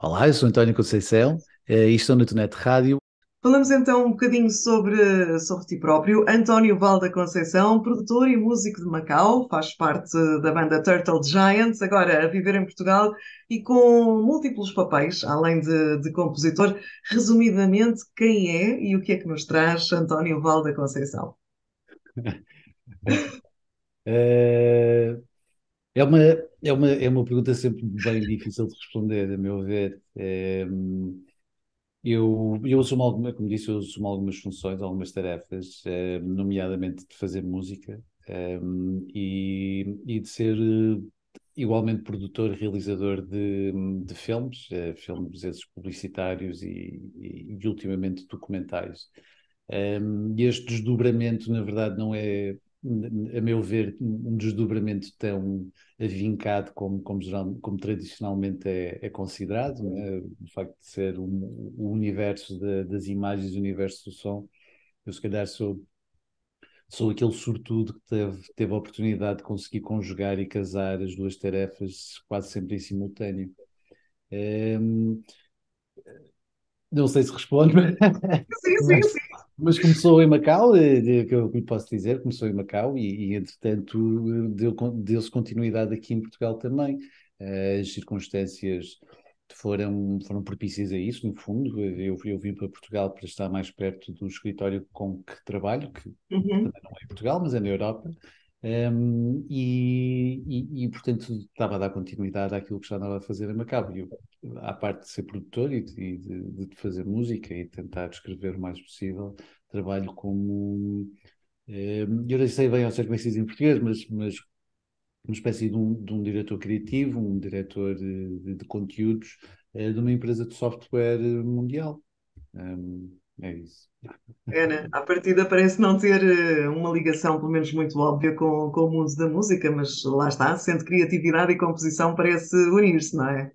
Olá, eu sou António Conceição eh, e estou na Tonete Rádio. Falamos então um bocadinho sobre, sobre ti próprio. António Valda Conceição, produtor e músico de Macau, faz parte da banda Turtle Giants, agora a viver em Portugal e com múltiplos papéis, além de, de compositor. Resumidamente, quem é e o que é que nos traz António Valda Conceição? Uh, É uma, é uma, é uma pergunta sempre bem difícil de responder, a meu ver. É, eu, eu assumo, alguma, como disse, eu assumo algumas funções, algumas tarefas, é, nomeadamente de fazer música é, e, e de ser eh, igualmente produtor, realizador de, de filmes, eh, filmes esses publicitários e, e, e ultimamente documentais. Um, este desdobramento, na verdade, não é, a meu ver, um desdobramento tão avincado como, como, geral, como tradicionalmente é, é considerado, né? o facto de ser um, o universo de, das imagens, o universo do som. Eu, se calhar, sou, sou aquele sortudo que teve, teve a oportunidade de conseguir conjugar e casar as duas tarefas quase sempre em simultâneo. Ehm, não sei se responde, Sim, sim, sim. Mas começou em Macau, é, é o que eu lhe posso dizer, começou em Macau e, e entretanto, deu-se deu continuidade aqui em Portugal também. As circunstâncias foram, foram propícias a isso, no fundo. Eu, eu vim para Portugal para estar mais perto do escritório com que trabalho, que uhum. também não é em Portugal, mas é na Europa. Um, e, e, e, portanto, estava a dar continuidade àquilo que já andava a fazer em Macau E eu, à parte de ser produtor e, de, de, de, fazer música e tentar escrever o mais possível, trabalho como. Um, eu não sei bem ao certo como é que se diz em português, mas, mas uma espécie de um, de um diretor criativo, um diretor eh, de, de conteúdos uh, de uma empresa de software eh, mundial. Um, é isso. Ana, é, né? a À partida parece não ter eh, uma ligação, pelo menos muito óbvia, com, com o mundo da música, mas lá está, sendo criatividade e composição parece unir-se, não é?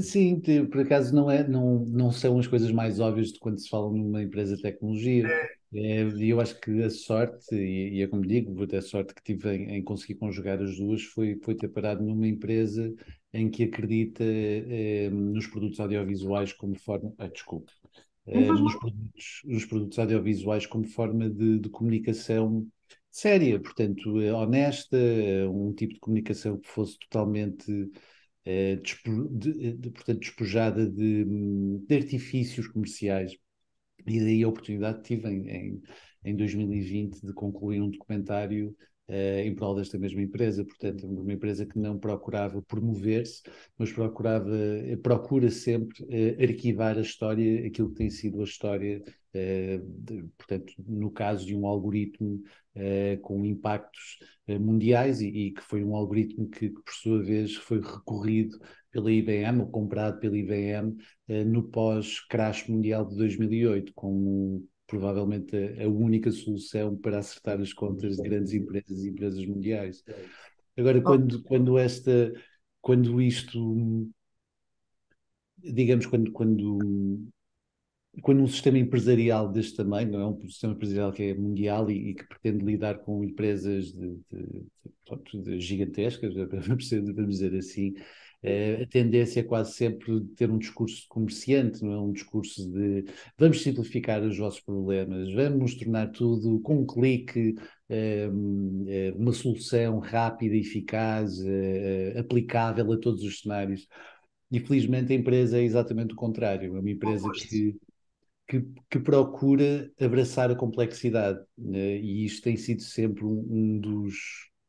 Sim, por acaso não, é, não, não são as coisas mais óbvias de quando se fala numa empresa de tecnologia. É. É, e é, eu acho que a sorte, e, e é como digo, vou ter a sorte que tive em, em, conseguir conjugar as duas, foi, foi ter parado numa empresa em que acredita é, nos produtos audiovisuais como forma. Ah, desculpe nos, produtos, nos, produtos, audiovisuais como forma de, de comunicação séria, portanto, é honesta, é um tipo de comunicação que fosse totalmente é, despo, de, de, portanto, despojada de, hum, de, artifícios comerciais. E daí a oportunidade que tive em, em, em 2020 de concluir um documentário eh, em prol desta mesma empresa, portanto, é uma empresa que não procurava promover-se, mas procurava, eh, procura sempre eh, arquivar a história, aquilo que tem sido a história, de, portanto, no caso de um algoritmo com impactos mundiais e, e, que foi um algoritmo que, que, por sua vez, foi recorrido pela IBM ou comprado pela IBM no pós-crash mundial de 2008, com provavelmente a, única solução para acertar as contas de grandes empresas e empresas mundiais. Agora, quando, quando esta, quando isto, digamos, quando, quando, quando um sistema empresarial deste tamanho, não é um sistema empresarial que é mundial e, e que pretende lidar com empresas de, de, de, de gigantescas, vamos dizer assim, eh, a tendência é quase sempre de ter um discurso de comerciante, não é? Um discurso de vamos simplificar os vossos problemas, vamos tornar tudo com um clique, ehm, eh, uma solução rápida, eficaz, eh, aplicável a todos os cenários. E felizmente a empresa é exatamente o contrário, é uma empresa que. Que, que, procura abraçar a complexidade. Né? E isto tem sido sempre um, um dos,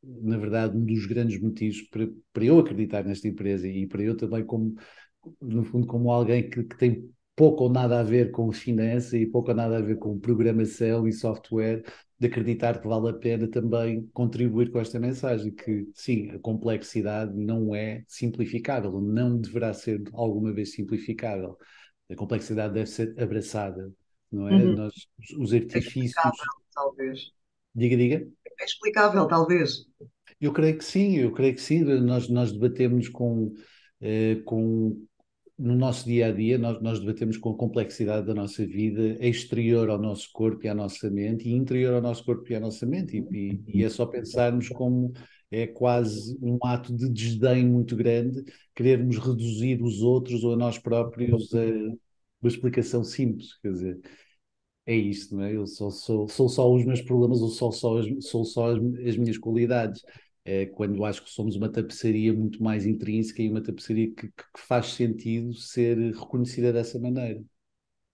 na verdade, um dos grandes motivos para, para eu acreditar nesta empresa e para eu também, como, no fundo, como alguém que, que tem pouco ou nada a ver com finança e pouco ou nada a ver com programação e software, de acreditar que vale a pena também contribuir com esta mensagem, que sim, a complexidade não é simplificável, não deverá ser alguma vez simplificável. A complexidade deve ser abraçada, não é? Uhum. Nós, os é artifícios... É talvez. Diga, diga é explicável, talvez. Eu creio que sim, eu creio que sim. Nós, nós debatemos com, eh, com, no nosso dia a dia, nós, nós debatemos com a complexidade da nossa vida é exterior ao nosso corpo e à nossa mente e interior ao nosso corpo e à nossa mente. E, e, e é só pensarmos como é quase um ato de desdém muito grande querermos reduzir os outros ou a nós próprios a uma explicação simples. Quer dizer, é isto, não é? Eu sou, sou, sou só os meus problemas ou sou só as, sou só as, as minhas qualidades. É, quando acho que somos uma tapeçaria muito mais intrínseca e uma tapeçaria que, que faz sentido ser reconhecida dessa maneira.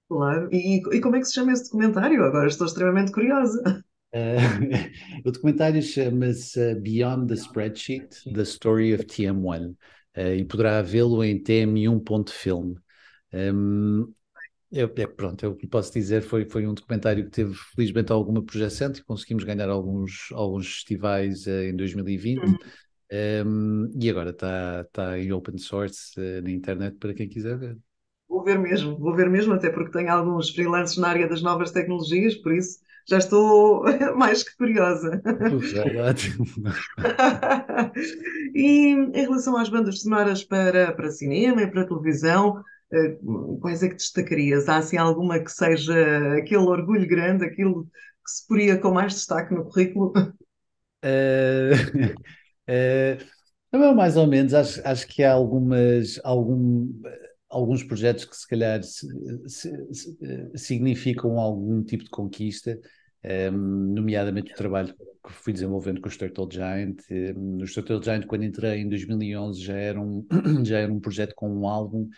Claro, e, e, como é que se chama esse documentário? Agora estou extremamente curiosa. Uh, o documentário chama-se Beyond the Spreadsheet: The Story of TM1 uh, eh, e poderá vê-lo em tm1.film. Um, eu, é, pronto, eu posso dizer foi foi um documentário que teve felizmente alguma projeção e conseguimos ganhar alguns alguns festivais uh, em 2020 uhum. um, ehm, e agora está tá em open source uh, na internet para quem quiser ver. Vou ver mesmo, vou ver mesmo, até porque tenho alguns freelancers na área das novas tecnologias, por isso já estou mais que curiosa. É e em relação às bandas sonoras para, para cinema e para televisão, eh, quais é que destacarias? Há assim alguma que seja aquele orgulho grande, aquilo que se poria com mais destaque no currículo? Uh, uh, mais ou menos, acho, acho que há algumas, algum, alguns projetos que se calhar se, se, se, significam algum tipo de conquista um, nomeadamente o trabalho que fui desenvolvendo com o Turtle Giant. Um, o Turtle Giant, quando entrei em 2011, já era um, já era um projeto com um álbum uh,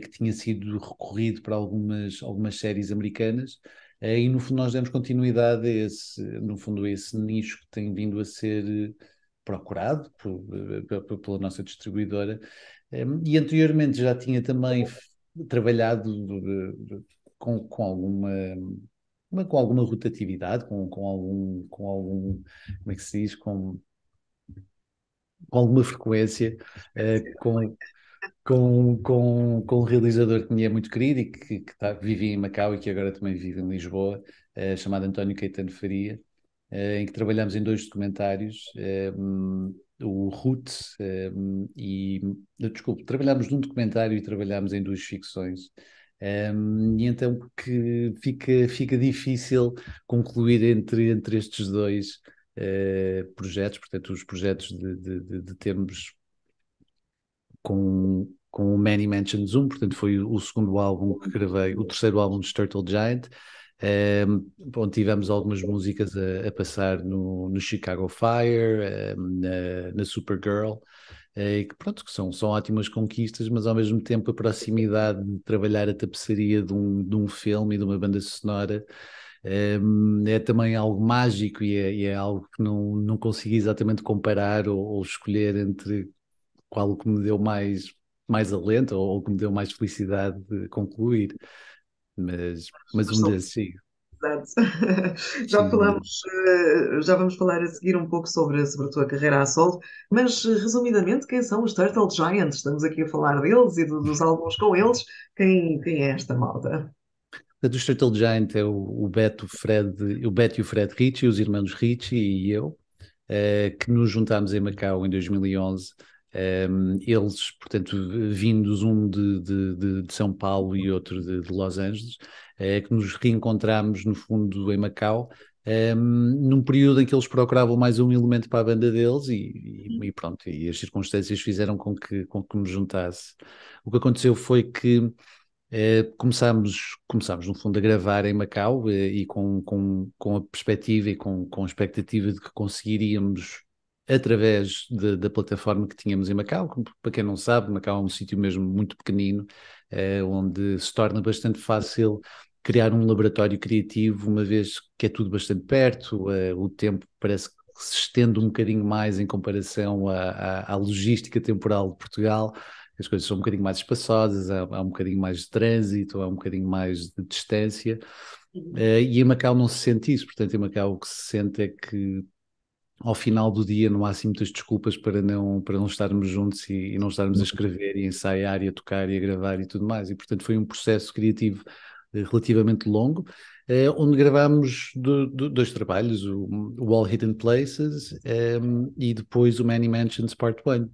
que tinha sido recorrido para algumas, algumas séries americanas. Uh, e no fundo nós demos continuidade a esse, no fundo, a esse nicho que tem vindo a ser eh, procurado por, por, pela nossa distribuidora. Um, e anteriormente já tinha também trabalhado de, de, com, com alguma com alguma rotatividade, com, com, algum, com algum, como é que se diz, com, com alguma frequência, uh, com, com, com, com um realizador que me é muito querido e que, que tá, vive em Macau e que agora também vive em Lisboa, uh, chamado António Caetano Faria, uh, em que trabalhamos em dois documentários, um, o Root um, e, desculpe, trabalhamos num documentário e trabalhamos em duas ficções, um, e então que fica, fica difícil concluir entre, entre estes dois uh, projetos, portanto, os projetos de, de, de, de termos com, com o Many Mansions 1, portanto, foi o segundo álbum que gravei, o terceiro álbum de Turtle Giant, um, onde tivemos algumas músicas a, a passar no, no, Chicago Fire, um, na, na Supergirl e eh, que pronto, que são, são ótimas conquistas, mas ao mesmo tempo a proximidade de trabalhar a tapeçaria de um, de um filme e de uma banda sonora eh, é também algo mágico e é, e é, algo que não, não consigo exatamente comparar ou, ou escolher entre qual o que me deu mais, mais alento ou, ou que me deu mais felicidade de concluir. Mas, mas um desses, sim. já falamos, eh, já vamos falar a seguir um pouco sobre, sobre a tua carreira à solo, mas eh, resumidamente, quem são os Turtle Giants? Estamos aqui a falar deles e do, dos álbuns com eles. Quem, quem é esta malta? A dos Turtle Giant é o, o, Beto, Fred, o Beto e o Fred Richie, os irmãos Richie e eu, eh, que nos juntámos em Macau em 2011 um, eles, portanto, vindos um de, de, de, São Paulo e outro de, de Los Angeles, é, que nos reencontramos no fundo em Macau, um, num período em que eles procuravam mais um elemento para a banda deles e, e, uhum. e pronto, e as circunstâncias fizeram com que, com que me juntasse. O que aconteceu foi que é, começámos, começámos, no fundo, a gravar em Macau é, e com, com, com a perspectiva e com, com a expectativa de que conseguiríamos através de, da plataforma que tínhamos em Macau. Para quem não sabe, Macau é um sítio mesmo muito pequenino, eh, onde se torna bastante fácil criar um laboratório criativo, uma vez que é tudo bastante perto, eh, o tempo parece que se estende um bocadinho mais em comparação à, à, à logística temporal de Portugal as coisas são um bocadinho mais espaçosas, há, há, um bocadinho mais de trânsito, há um bocadinho mais de distância. Uh, e em Macau não se sente isso, portanto, em Macau o que se sente é que ao final do dia não há assim muitas desculpas para não, para não estarmos juntos e, e não estarmos a uhum. escrever e ensaiar e a tocar e a gravar e tudo mais. E portanto foi um processo criativo eh, relativamente longo, eh, onde gravámos do, do, dois trabalhos, o, o, All Hidden Places ehm, e depois o Many Mansions Part 1.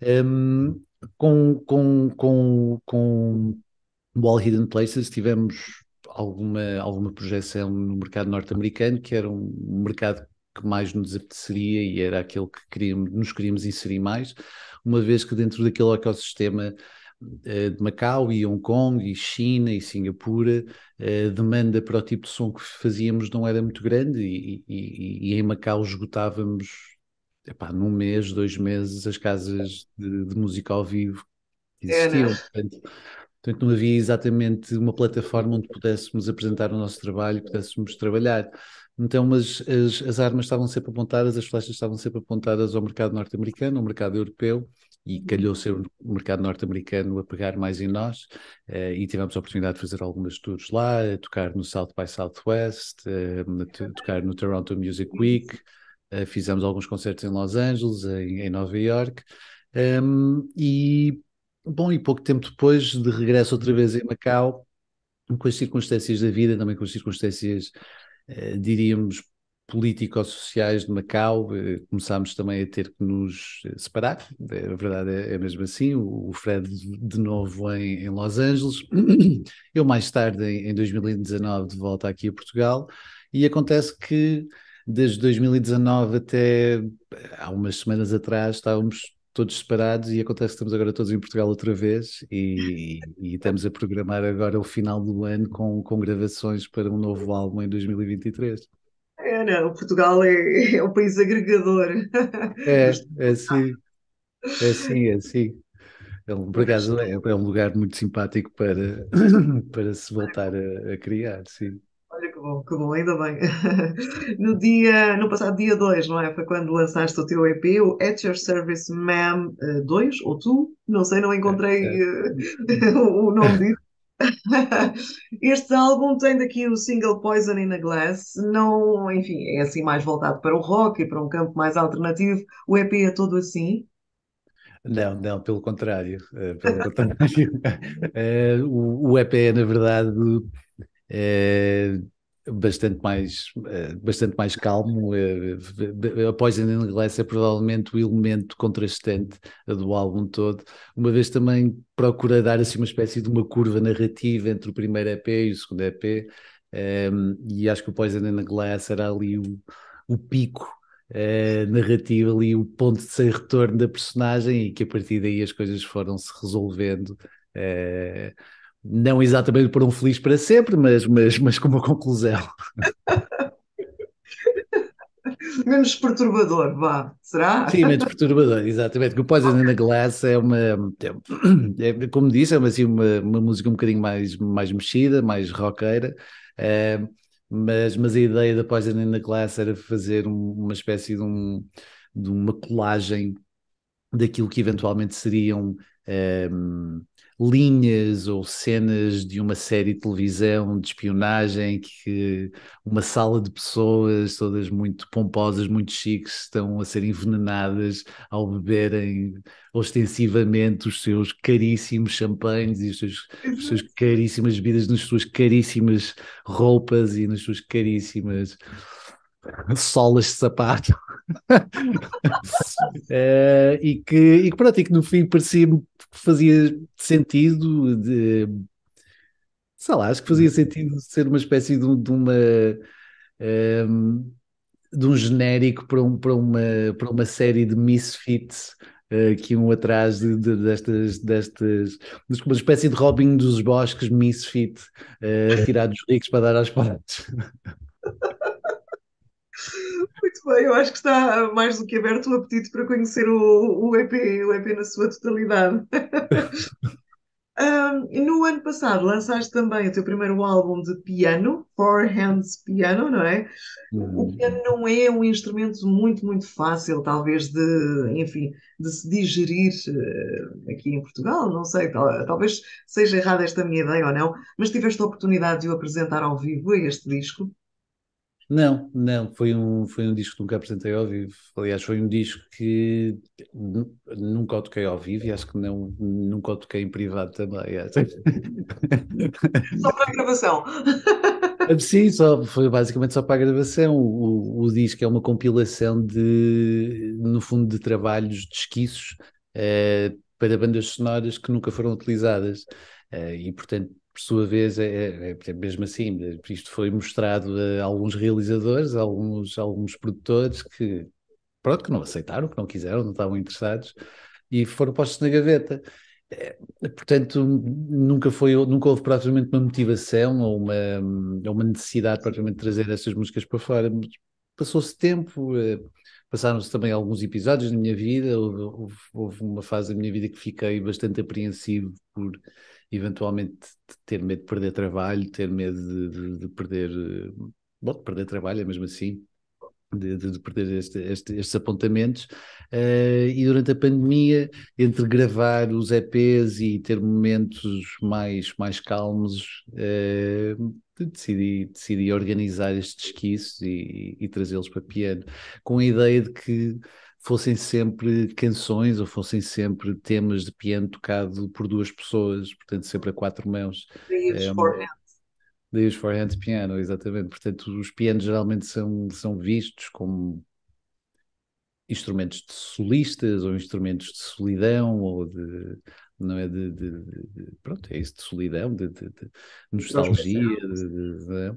Ehm, com, com, com, com o All Hidden Places tivemos alguma, alguma projeção no mercado norte-americano, que era um mercado que mais nos apeteceria e era aquele que queríamos, nos queríamos inserir mais, uma vez que dentro daquele ecossistema eh, de Macau e Hong Kong e China e Singapura, a eh, demanda para o tipo de som que fazíamos não era muito grande e, e, e em Macau esgotávamos epá, num mês, dois meses as casas de, de música ao vivo é, né? existiam. Portanto, Portanto, não havia exatamente uma plataforma onde pudéssemos apresentar o nosso trabalho, pudéssemos trabalhar. Então, mas as, as armas estavam sempre apontadas, as flechas estavam sempre apontadas ao mercado norte-americano, ao mercado europeu, e calhou ser o mercado norte-americano a pegar mais em nós, eh, e tivemos a oportunidade de fazer algumas tours lá, tocar no South by Southwest, eh, tocar no Toronto Music Week, eh, fizemos alguns concertos em Los Angeles, em, em Nova York, um, ehm, e Bom, e pouco tempo depois, de regresso outra vez uhum. em Macau, com as circunstâncias da vida, também com as circunstâncias, eh, diríamos, político-sociais de Macau, eh, começámos também a ter que nos eh, separar, é, a verdade é, é mesmo assim, o, o Fred de novo em, em, Los Angeles, eu mais tarde, em, em 2019, de volta aqui a Portugal, e acontece que desde 2019 até eh, há umas semanas atrás estávamos todos separados e acontece que estamos agora todos em Portugal outra vez e, e, estamos a programar agora o final do ano com, com gravações para um novo álbum em 2023. É, não, né? Portugal é, é um país agregador. É, é assim. É assim, é assim. É um, por acaso, é, é um lugar muito simpático para, para se voltar a, a criar, sim olha que bom, que bom, ainda bem. no dia, no passado dia 2, não é? Foi quando lançaste o teu EP, o At Your Service Ma'am 2, eh, ou tu, não sei, não é, encontrei é, é. o, o nome disso. este álbum tem daqui o single Poison in a Glass, não, enfim, é assim mais voltado para o rock e para um campo mais alternativo. O EP é todo assim? Não, não, pelo contrário. Eh, pelo contrário. o, o EP é, na verdade, é, bastante mais, eh, bastante mais calmo. Eh, eh, a Poison in Glass é provavelmente o elemento contrastante do álbum todo, uma vez também procura dar assim uma espécie de uma curva narrativa entre o primeiro EP e o segundo EP, ehm, e acho que o Poison in Glass era ali o, o pico uh, ali, o ponto de sem retorno da personagem e que a partir daí as coisas foram se resolvendo. Uh, não exatamente por um feliz para sempre, mas, mas, mas com uma conclusão. menos perturbador, vá, será? Sim, menos perturbador, exatamente. O Poison in the Glass é uma, é, é, como disse, é uma, assim, uma, uma música um bocadinho mais, mais mexida, mais roqueira, é, mas, mas a ideia da Poison in the Glass era fazer um, uma espécie de, um, de uma colagem daquilo que eventualmente seriam... Eh, linhas ou cenas de uma série de televisão de espionagem que uma sala de pessoas, todas muito pomposas, muito chiques, estão a ser envenenadas ao beberem ostensivamente os seus caríssimos champanhes e os seus, as suas caríssimas bebidas nas suas caríssimas roupas e nas suas caríssimas solas de sapato uh, e, que, e que pronto, e que no fim parecia-me que fazia sentido de, sei lá, acho que fazia sentido ser uma espécie de, de uma um, ehm, de um genérico para, um, para, uma, para uma série de misfits uh, que iam atrás de, de, destas, destas uma espécie de Robin dos Bosques misfit uh, tirar dos ricos para dar às pobres eu acho que está mais do que aberto o apetite para conhecer o, o EP, o EP na sua totalidade. um, no ano passado lançaste também o teu primeiro álbum de piano, Four Hands Piano, não é? Uhum. O piano não é um instrumento muito, muito fácil, talvez, de, enfim, de se digerir eh, aqui em Portugal, não sei, talvez seja errada esta minha ideia ou não, mas tiveste a oportunidade de o apresentar ao vivo a este disco? Não, não, foi um, foi um disco que nunca apresentei ao vivo. Aliás, foi um disco que nunca o toquei ao vivo e acho que não, nunca o toquei em privado também. É. Só para a gravação. Sim, só, foi basicamente só para a gravação. O, o, o disco é uma compilação de, no fundo, de trabalhos de esquiços uh, para bandas sonoras que nunca foram utilizadas. Uh, e, portanto, por sua vez, é, é, é, mesmo assim, isto foi mostrado a alguns realizadores, a alguns, a alguns produtores que, pronto, que não aceitaram, que não quiseram, não estavam interessados e foram postos na gaveta. É, portanto, nunca, foi, nunca houve propriamente uma motivação ou uma, uma necessidade propriamente de trazer estas músicas para fora. Passou-se tempo, eh, passaram-se também alguns episódios na minha vida, houve, houve, houve uma fase da minha vida que fiquei bastante apreensivo por eventualmente ter medo de perder trabalho, ter medo de, de, de perder, eh, bom, de perder trabalho, é mesmo assim, de, de, perder este, este, estes apontamentos. Uh, e durante a pandemia, entre gravar os EPs e ter momentos mais, mais calmos, uh, decidi, decidi organizar estes esquiços e, e, e trazê-los para piano, com a ideia de que fossem sempre canções ou fossem sempre temas de piano tocado por duas pessoas, portanto, sempre a quatro mãos. Daí é, Daí os forehand piano, exatamente. Portanto, os pianos geralmente são, são vistos como instrumentos de solistas ou instrumentos de solidão ou de não é de, de, de, pronto é isso de solidão de, de nostalgia é?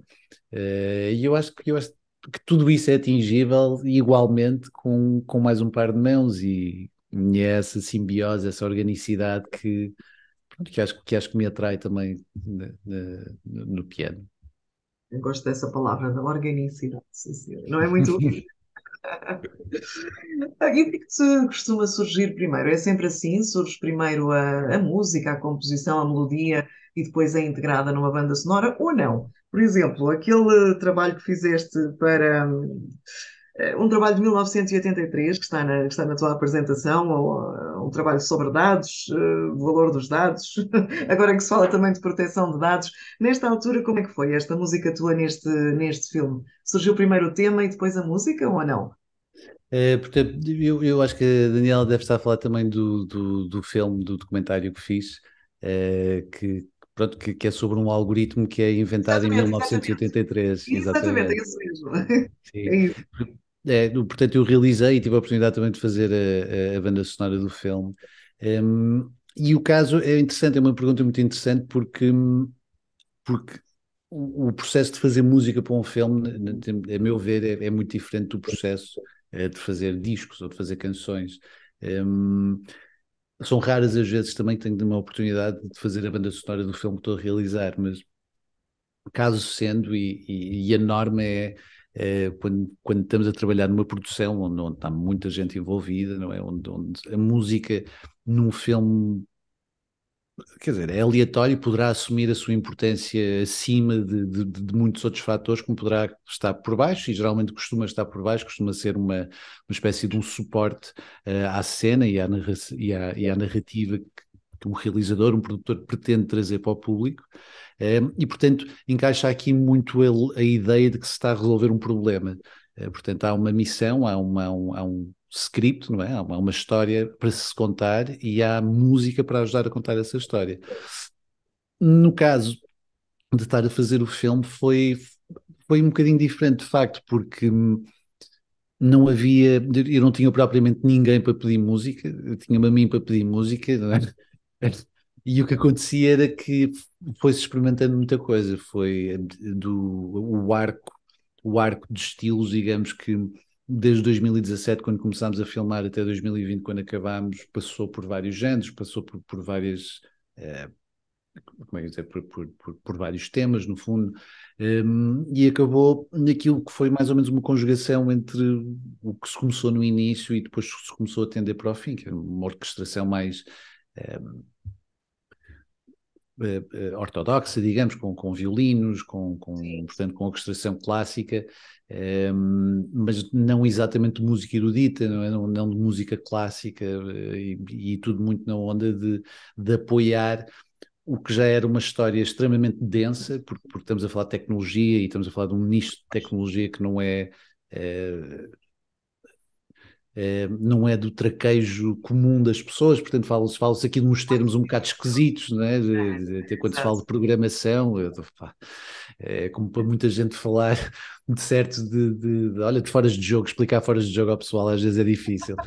eh, e eu acho que eu acho que tudo isso é atingível igualmente com, com mais um par de mãos e, e é essa simbiose, essa organicidade que, que, acho, que acho que me atrai também no piano. Eu gosto dessa palavra, da organicidade, sim, Não é muito. e o que se é costuma surgir primeiro? É sempre assim? Surge primeiro a, a música, a composição, a melodia? e depois é integrada numa banda sonora ou não. Por exemplo, aquele eh, trabalho que fizeste para eh, um trabalho de 1983 que está na, que está na tua apresentação, ou, eh, um trabalho sobre dados, uh, valor dos dados, agora que se fala também de proteção de dados. Nesta altura, como é que foi esta música tua neste, neste filme? Surgiu primeiro o tema e depois a música ou não? É, portanto, eu, eu acho que a Daniela deve estar a falar também do, do, do filme, do documentário que fiz, é, que, pronto, que, que, é sobre um algoritmo que é inventado exatamente, em 1983. Exatamente, exatamente. é isso mesmo. É isso. É, portanto, eu realizei e tive a oportunidade também de fazer a, a banda sonora do filme. Um, e o caso é interessante, é uma pergunta muito interessante porque, hum, porque o, o processo de fazer música para um filme, a meu ver, é, é muito diferente do processo eh, de fazer discos ou de fazer canções. Um, são raras as vezes também que tenho uma oportunidade de fazer a banda sonora do filme que estou a realizar, mas caso sendo, e, e, e a norma é, é, quando, quando estamos a trabalhar numa produção onde, onde está muita gente envolvida, não é? Onde, onde a música num filme quer dizer, é aleatório e poderá assumir a sua importância acima de, de, de, muitos outros fatores, como poderá estar por baixo, e geralmente costuma estar por baixo, costuma ser uma, uma espécie de um suporte uh, à cena e à, e à, e à narrativa que, que um realizador, um produtor pretende trazer para o público. Eh, e, portanto, encaixa aqui muito a, a, ideia de que se está a resolver um problema. Eh, portanto, há uma missão, há, uma, um, há um, script, não é? Há uma, história para se contar e há música para ajudar a contar essa história. No caso de estar a fazer o filme foi, foi um bocadinho diferente, de facto, porque hum, não havia, eu não tinha propriamente ninguém para pedir música, eu tinha-me a mim para pedir música, é? E o que acontecia era que foi-se experimentando muita coisa, foi do o arco, o arco de estilos, digamos que desde 2017, quando começámos a filmar, até 2020, quando acabámos, passou por vários géneros, passou por, por várias. Eh, como é que dizer? Por, por, por, vários temas, no fundo, um, e acabou naquilo que foi mais ou menos uma conjugação entre o que se começou no início e depois se começou a tender para o fim, que era uma orquestração mais. Um, uh, ortodoxa, digamos, com, com violinos, com, com portanto, com orquestração clássica, um, ehm, mas não exatamente de música erudita, não, é? não, não de música clássica, eh, e, e, tudo muito na onda de, de apoiar o que já era uma história extremamente densa, porque, porque, estamos a falar de tecnologia e estamos a falar de um nicho de tecnologia que não é, é eh, não é do traquejo comum das pessoas, portanto fala-se fala aqui de uns termos um bocado esquisitos, né? De, de, até quando se fala de programação, eu, pá, é como para muita gente falar de certo de, de, de, olha, de foras de jogo, explicar foras de jogo ao pessoal às vezes é difícil.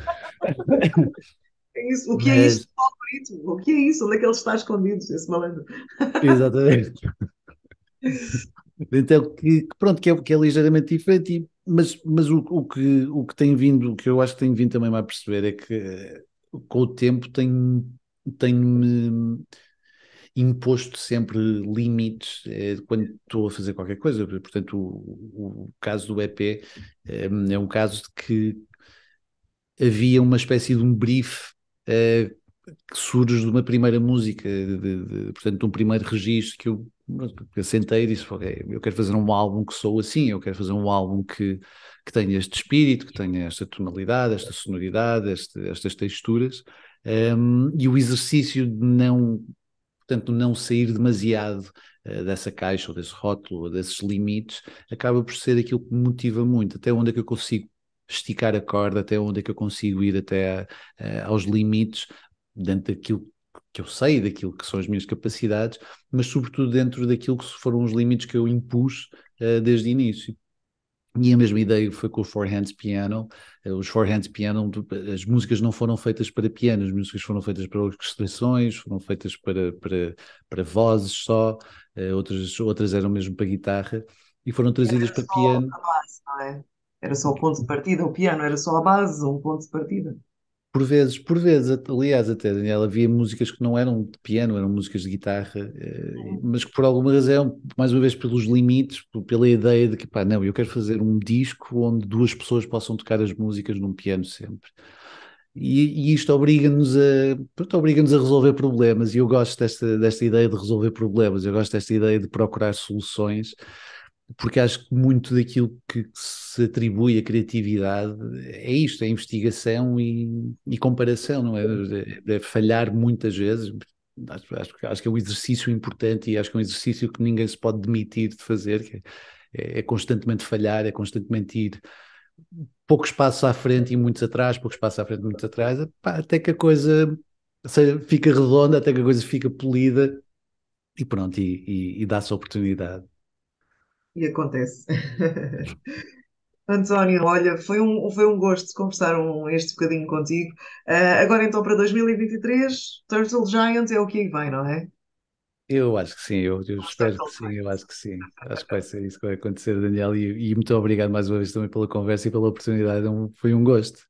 É isso, o que é Mas... é isso? algoritmo? O que é isso? Onde é que ele está escondido, esse malandro? Exatamente. então, que, pronto, que é, que é ligeiramente diferente e mas, mas o, o, que, o que tem vindo, o que eu acho que tem vindo também a perceber é que eh, com o tempo tem, tem-me eh, imposto sempre limites é, quando estou a fazer qualquer coisa. Portanto, o, o caso do EP é, é, um caso de que havia uma espécie de um brief é, que surge de uma primeira música, de, de, de, portanto, de um primeiro registro que eu, eu sentei e disse: eu quero fazer um álbum que sou assim, eu quero fazer um álbum que, que tenha este espírito, que tenha esta tonalidade, esta sonoridade, este, estas texturas. Um, e o exercício de não, portanto, não sair demasiado uh, dessa caixa ou desse rótulo ou desses limites acaba por ser aquilo que me motiva muito, até onde é que eu consigo esticar a corda, até onde é que eu consigo ir até a, eh, a, aos limites dentro daquilo que eu sei, daquilo que são as minhas capacidades, mas sobretudo dentro daquilo que foram os limites que eu impus uh, desde o início. E a mesma ideia foi com o Four Hands Piano. Eh, os Four Hands Piano, as músicas não foram feitas para piano, as músicas foram feitas para orquestrações, foram feitas para, para, para vozes só, eh, outras, outras eram mesmo para guitarra e foram trazidas para piano. É? Era só o ponto de partida, o piano era só a base, um ponto de partida por vezes, por vezes, aliás, até Daniela, havia músicas que não eram de piano, eram músicas de guitarra, eh, mas que por alguma razão, mais uma vez pelos limites, pela ideia de que, pá, não, eu quero fazer um disco onde duas pessoas possam tocar as músicas num piano sempre. E, e isto obriga-nos a, obriga-nos a resolver problemas, e eu gosto desta, desta ideia de resolver problemas, eu gosto desta ideia de procurar soluções porque acho que muito daquilo que se atribui à criatividade é isto, é investigação e, e comparação, não é? É, falhar muitas vezes, acho, acho, acho, que é um exercício importante e acho que é um exercício que ninguém se pode demitir de fazer, que é, é constantemente falhar, é constantemente ir poucos passos à frente e muitos atrás, poucos passos à frente e muitos atrás, pá, até que a coisa seja, fica redonda, até que a coisa fica polida e pronto, e, e, e dá-se a oportunidade. E acontece. António, olha, foi um, foi um gosto conversar um, este bocadinho contigo. Uh, agora então para 2023, Turtle Giant é o que vem, vai, não é? Eu acho que sim, eu, eu espero que sim, eu acho que sim. Acho que vai ser isso que vai acontecer, Daniel, e, e muito obrigado mais uma vez também pela conversa e pela oportunidade. É um, foi um gosto.